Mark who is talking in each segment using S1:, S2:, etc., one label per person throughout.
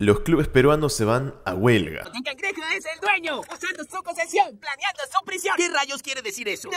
S1: Los clubes peruanos se van a huelga. ¿Qué rayos quiere decir eso?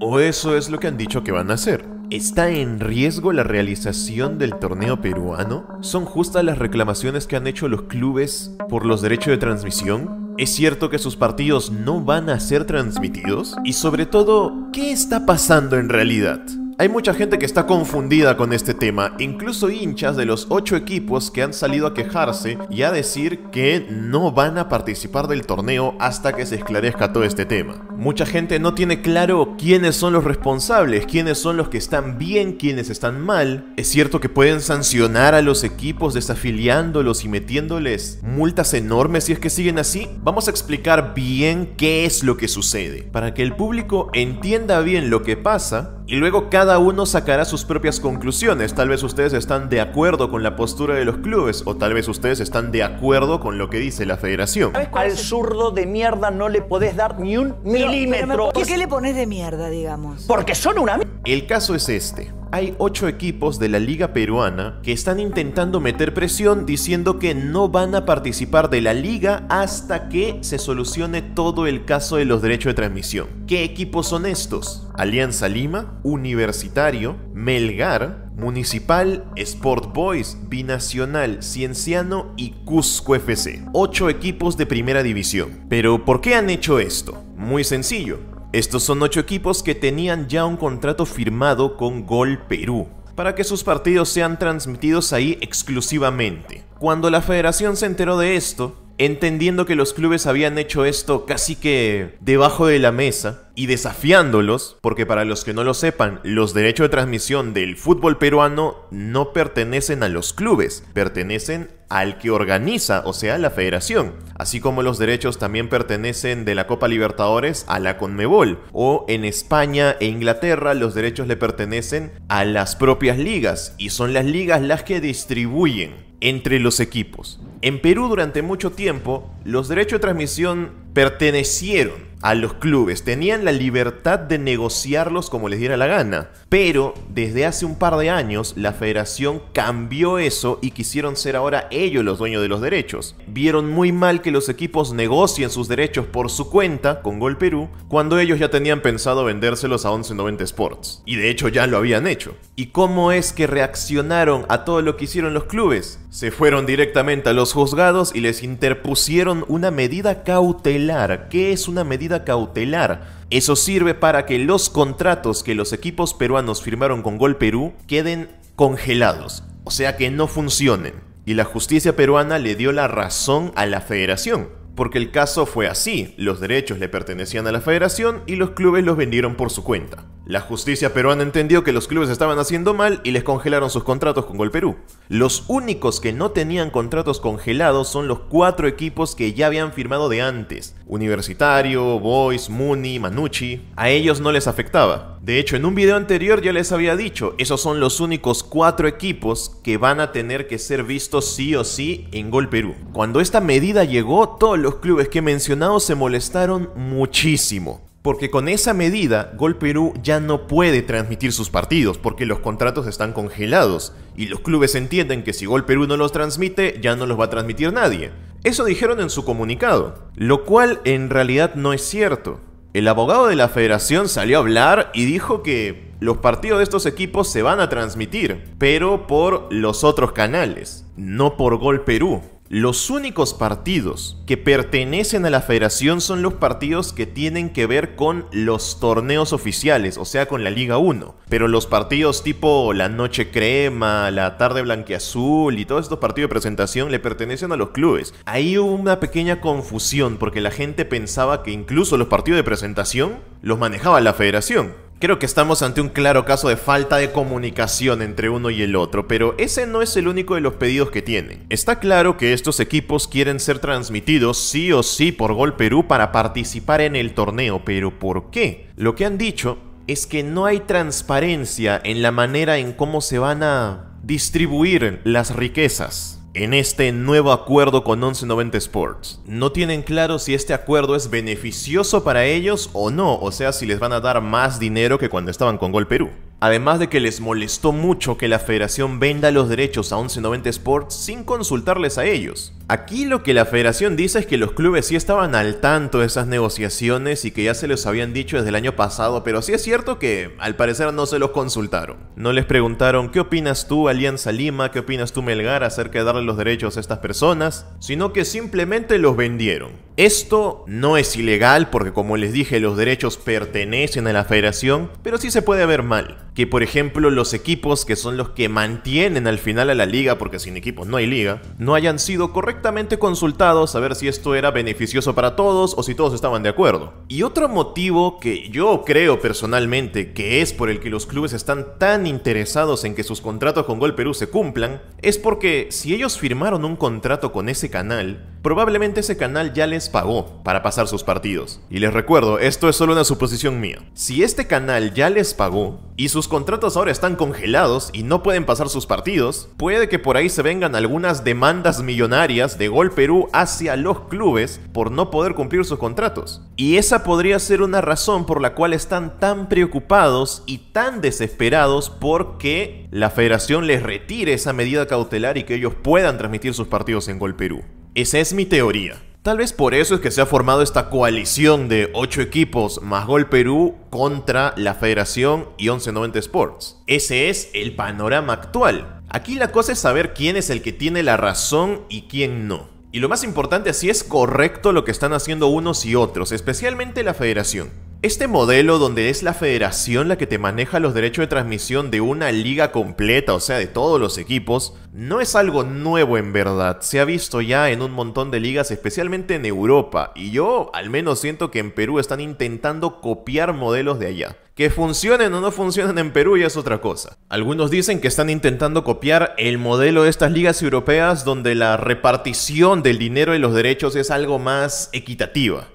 S1: O eso es lo que han dicho que van a hacer. ¿Está en riesgo la realización del torneo peruano? ¿Son justas las reclamaciones que han hecho los clubes por los derechos de transmisión? ¿Es cierto que sus partidos no van a ser transmitidos? Y sobre todo, ¿qué está pasando en realidad? Hay mucha gente que está confundida con este tema, incluso hinchas de los 8 equipos que han salido a quejarse y a decir que no van a participar del torneo hasta que se esclarezca todo este tema. Mucha gente no tiene claro quiénes son los responsables, quiénes son los que están bien, quiénes están mal. Es cierto que pueden sancionar a los equipos desafiliándolos y metiéndoles multas enormes si es que siguen así. Vamos a explicar bien qué es lo que sucede, para que el público entienda bien lo que pasa y luego cada cada uno sacará sus propias conclusiones. Tal vez ustedes están de acuerdo con la postura de los clubes o tal vez ustedes están de acuerdo con lo que dice la federación. Al zurdo de mierda no le podés dar ni un milímetro. ¿Por qué le pones de mierda, digamos? Porque son una el caso es este. Hay ocho equipos de la Liga Peruana que están intentando meter presión diciendo que no van a participar de la liga hasta que se solucione todo el caso de los derechos de transmisión. ¿Qué equipos son estos? Alianza Lima, Universitario, Melgar, Municipal, Sport Boys, Binacional, Cienciano y Cusco FC. Ocho equipos de primera división. Pero ¿por qué han hecho esto? Muy sencillo. Estos son ocho equipos que tenían ya un contrato firmado con Gol Perú para que sus partidos sean transmitidos ahí exclusivamente. Cuando la federación se enteró de esto, entendiendo que los clubes habían hecho esto casi que debajo de la mesa y desafiándolos, porque para los que no lo sepan, los derechos de transmisión del fútbol peruano no pertenecen a los clubes, pertenecen a al que organiza, o sea, la federación, así como los derechos también pertenecen de la Copa Libertadores a la Conmebol, o en España e Inglaterra los derechos le pertenecen a las propias ligas, y son las ligas las que distribuyen entre los equipos. En Perú durante mucho tiempo los derechos de transmisión pertenecieron a los clubes, tenían la libertad de negociarlos como les diera la gana. Pero desde hace un par de años la federación cambió eso y quisieron ser ahora ellos los dueños de los derechos. Vieron muy mal que los equipos negocien sus derechos por su cuenta con Gol Perú cuando ellos ya tenían pensado vendérselos a 1190 Sports. Y de hecho ya lo habían hecho. ¿Y cómo es que reaccionaron a todo lo que hicieron los clubes? Se fueron directamente a los juzgados y les interpusieron una medida cautelar ¿Qué es una medida cautelar? Eso sirve para que los contratos que los equipos peruanos firmaron con Gol Perú queden congelados, o sea que no funcionen. Y la justicia peruana le dio la razón a la federación, porque el caso fue así, los derechos le pertenecían a la federación y los clubes los vendieron por su cuenta. La justicia peruana entendió que los clubes estaban haciendo mal y les congelaron sus contratos con Gol Perú. Los únicos que no tenían contratos congelados son los cuatro equipos que ya habían firmado de antes. Universitario, Boys, Muni, Manucci. A ellos no les afectaba. De hecho, en un video anterior ya les había dicho, esos son los únicos cuatro equipos que van a tener que ser vistos sí o sí en Gol Perú. Cuando esta medida llegó, todos los clubes que he mencionado se molestaron muchísimo porque con esa medida Gol Perú ya no puede transmitir sus partidos porque los contratos están congelados y los clubes entienden que si Gol Perú no los transmite ya no los va a transmitir nadie. Eso dijeron en su comunicado, lo cual en realidad no es cierto. El abogado de la federación salió a hablar y dijo que los partidos de estos equipos se van a transmitir, pero por los otros canales, no por Gol Perú. Los únicos partidos que pertenecen a la federación son los partidos que tienen que ver con los torneos oficiales, o sea, con la Liga 1. Pero los partidos tipo la Noche Crema, la Tarde Blanquiazul y todos estos partidos de presentación le pertenecen a los clubes. Ahí hubo una pequeña confusión porque la gente pensaba que incluso los partidos de presentación los manejaba la federación. Creo que estamos ante un claro caso de falta de comunicación entre uno y el otro, pero ese no es el único de los pedidos que tienen. Está claro que estos equipos quieren ser transmitidos sí o sí por Gol Perú para participar en el torneo, pero ¿por qué? Lo que han dicho es que no hay transparencia en la manera en cómo se van a distribuir las riquezas en este nuevo acuerdo con 1190 Sports. No tienen claro si este acuerdo es beneficioso para ellos o no, o sea, si les van a dar más dinero que cuando estaban con Gol Perú. Además de que les molestó mucho que la federación venda los derechos a 1190 Sports sin consultarles a ellos. Aquí lo que la federación dice es que los clubes sí estaban al tanto de esas negociaciones y que ya se los habían dicho desde el año pasado, pero sí es cierto que al parecer no se los consultaron. No les preguntaron qué opinas tú Alianza Lima, qué opinas tú Melgar acerca de darle los derechos a estas personas, sino que simplemente los vendieron. Esto no es ilegal porque como les dije los derechos pertenecen a la federación, pero sí se puede ver mal que por ejemplo los equipos que son los que mantienen al final a la liga, porque sin equipos no hay liga, no hayan sido correctamente consultados a ver si esto era beneficioso para todos o si todos estaban de acuerdo. Y otro motivo que yo creo personalmente que es por el que los clubes están tan interesados en que sus contratos con Gol Perú se cumplan, es porque si ellos firmaron un contrato con ese canal, probablemente ese canal ya les pagó para pasar sus partidos. Y les recuerdo, esto es solo una suposición mía. Si este canal ya les pagó y sus contratos ahora están congelados y no pueden pasar sus partidos, puede que por ahí se vengan algunas demandas millonarias de Gol Perú hacia los clubes por no poder cumplir sus contratos. Y esa podría ser una razón por la cual están tan preocupados y tan desesperados porque la federación les retire esa medida cautelar y que ellos puedan transmitir sus partidos en Gol Perú. Esa es mi teoría. Tal vez por eso es que se ha formado esta coalición de 8 equipos más Gol Perú contra la Federación y 1190 Sports. Ese es el panorama actual. Aquí la cosa es saber quién es el que tiene la razón y quién no. Y lo más importante, si es correcto lo que están haciendo unos y otros, especialmente la federación. Este modelo donde es la federación la que te maneja los derechos de transmisión de una liga completa, o sea, de todos los equipos, no es algo nuevo en verdad. Se ha visto ya en un montón de ligas, especialmente en Europa, y yo al menos siento que en Perú están intentando copiar modelos de allá. Que funcionen o no funcionen en Perú ya es otra cosa. Algunos dicen que están intentando copiar el modelo de estas ligas europeas donde la repartición del dinero y los derechos es algo más equitativa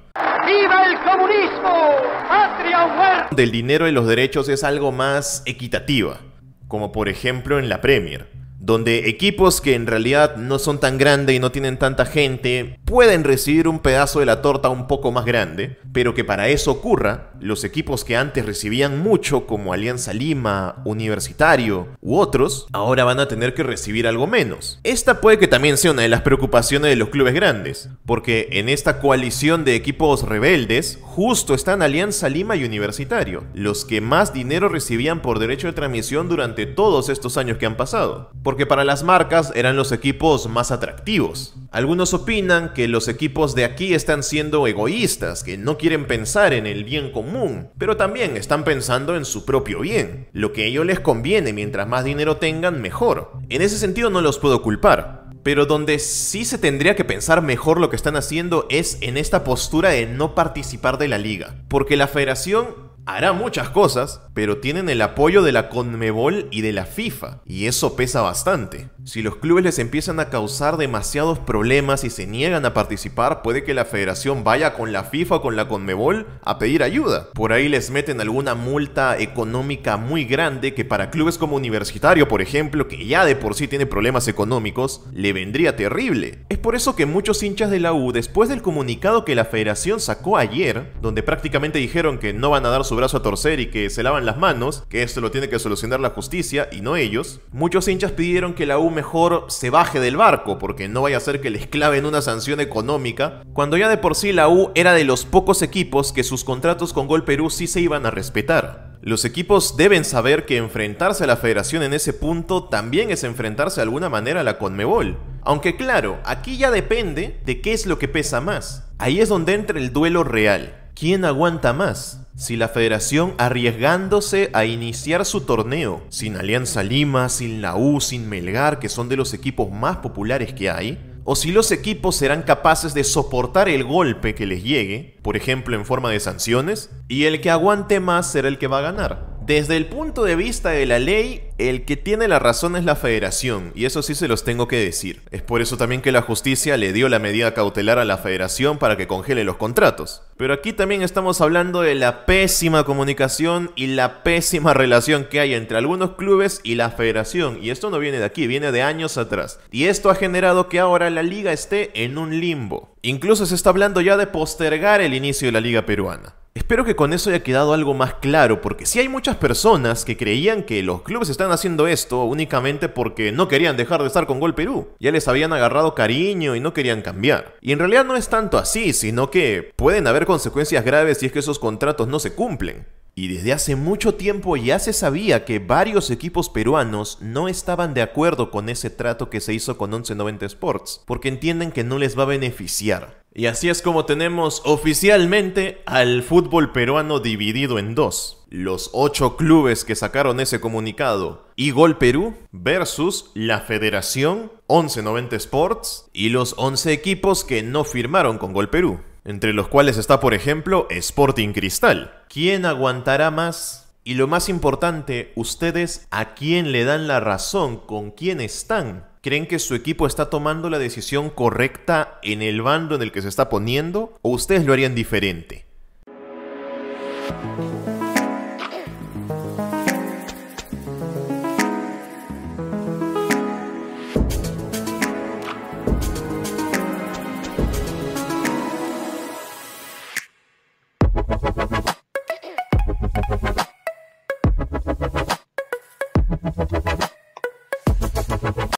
S1: del dinero y los derechos es algo más equitativa, como por ejemplo en la Premier donde equipos que en realidad no son tan grandes y no tienen tanta gente pueden recibir un pedazo de la torta un poco más grande, pero que para eso ocurra, los equipos que antes recibían mucho como Alianza Lima, Universitario u otros, ahora van a tener que recibir algo menos. Esta puede que también sea una de las preocupaciones de los clubes grandes, porque en esta coalición de equipos rebeldes justo están Alianza Lima y Universitario, los que más dinero recibían por derecho de transmisión durante todos estos años que han pasado porque para las marcas eran los equipos más atractivos. Algunos opinan que los equipos de aquí están siendo egoístas, que no quieren pensar en el bien común, pero también están pensando en su propio bien. Lo que a ellos les conviene, mientras más dinero tengan, mejor. En ese sentido no los puedo culpar. Pero donde sí se tendría que pensar mejor lo que están haciendo es en esta postura de no participar de la liga. Porque la federación hará muchas cosas, pero tienen el apoyo de la Conmebol y de la FIFA, y eso pesa bastante. Si los clubes les empiezan a causar demasiados problemas y se niegan a participar, puede que la federación vaya con la FIFA o con la Conmebol a pedir ayuda. Por ahí les meten alguna multa económica muy grande que para clubes como Universitario, por ejemplo, que ya de por sí tiene problemas económicos, le vendría terrible. Es por eso que muchos hinchas de la U, después del comunicado que la federación sacó ayer, donde prácticamente dijeron que no van a dar su brazo a torcer y que se lavan las manos, que esto lo tiene que solucionar la justicia y no ellos, muchos hinchas pidieron que la U mejor se baje del barco porque no vaya a ser que les claven una sanción económica, cuando ya de por sí la U era de los pocos equipos que sus contratos con Gol Perú sí se iban a respetar. Los equipos deben saber que enfrentarse a la federación en ese punto también es enfrentarse de alguna manera a la Conmebol. Aunque claro, aquí ya depende de qué es lo que pesa más. Ahí es donde entra el duelo real. ¿Quién aguanta más? Si la federación arriesgándose a iniciar su torneo, sin Alianza Lima, sin la U, sin Melgar, que son de los equipos más populares que hay, o si los equipos serán capaces de soportar el golpe que les llegue, por ejemplo en forma de sanciones, y el que aguante más será el que va a ganar. Desde el punto de vista de la ley, el que tiene la razón es la federación, y eso sí se los tengo que decir. Es por eso también que la justicia le dio la medida cautelar a la federación para que congele los contratos. Pero aquí también estamos hablando de la pésima comunicación y la pésima relación que hay entre algunos clubes y la federación, y esto no viene de aquí, viene de años atrás. Y esto ha generado que ahora la liga esté en un limbo. Incluso se está hablando ya de postergar el inicio de la liga peruana. Espero que con eso haya quedado algo más claro, porque si hay muchas personas que creían que los clubes están haciendo esto únicamente porque no querían dejar de estar con Gol Perú. Ya les habían agarrado cariño y no querían cambiar. Y en realidad no es tanto así, sino que pueden haber consecuencias graves si es que esos contratos no se cumplen. Y desde hace mucho tiempo ya se sabía que varios equipos peruanos no estaban de acuerdo con ese trato que se hizo con 1190 Sports, porque entienden que no les va a beneficiar. Y así es como tenemos oficialmente al fútbol peruano dividido en dos. Los ocho clubes que sacaron ese comunicado y Gol Perú versus la Federación 1190 Sports y los 11 equipos que no firmaron con Gol Perú entre los cuales está por ejemplo Sporting Cristal. ¿Quién aguantará más? Y lo más importante, ustedes a quién le dan la razón, con quién están. ¿Creen que su equipo está tomando la decisión correcta en el bando en el que se está poniendo? ¿O ustedes lo harían diferente?